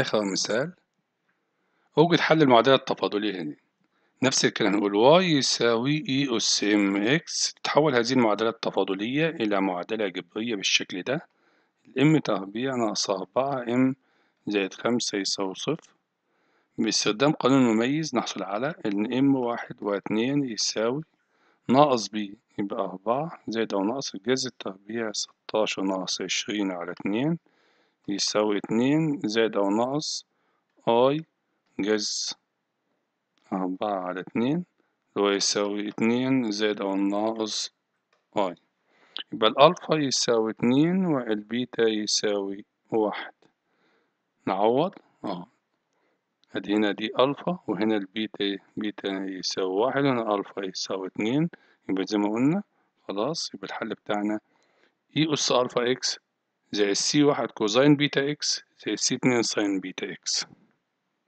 آخر مثال أوجد حل المعادلة التفاضلية هنا نفس الكلام نقول y يساوي e أس إم إكس تتحول هذه المعادلة التفاضلية إلى معادلة جبرية بالشكل ده إم تربيع ناقص أربعة إم زائد خمسة يساوي صفر باستخدام قانون مميز نحصل على إن إم واحد واتنين يساوي ناقص ب يبقى أربعة زائد أو ناقص الجذر التربيع ستاشر ناقص عشرين على اتنين يساوي اتنين زائد أو ناقص أي جز أربعة على اتنين اللي هو يساوي اتنين زائد أو ناقص أي يبقى الألفا يساوي اتنين والبيتا يساوي واحد نعوض اه ادي هنا دي الفا وهنا البيتا بيتا يساوي واحد وهنا الفا يساوي اتنين يبقى زي ما قلنا خلاص يبقى الحل بتاعنا اي اس الفا اكس زائد سي واحد كوزين بيتا اكس زائد سي اتنين ساين بيتا اكس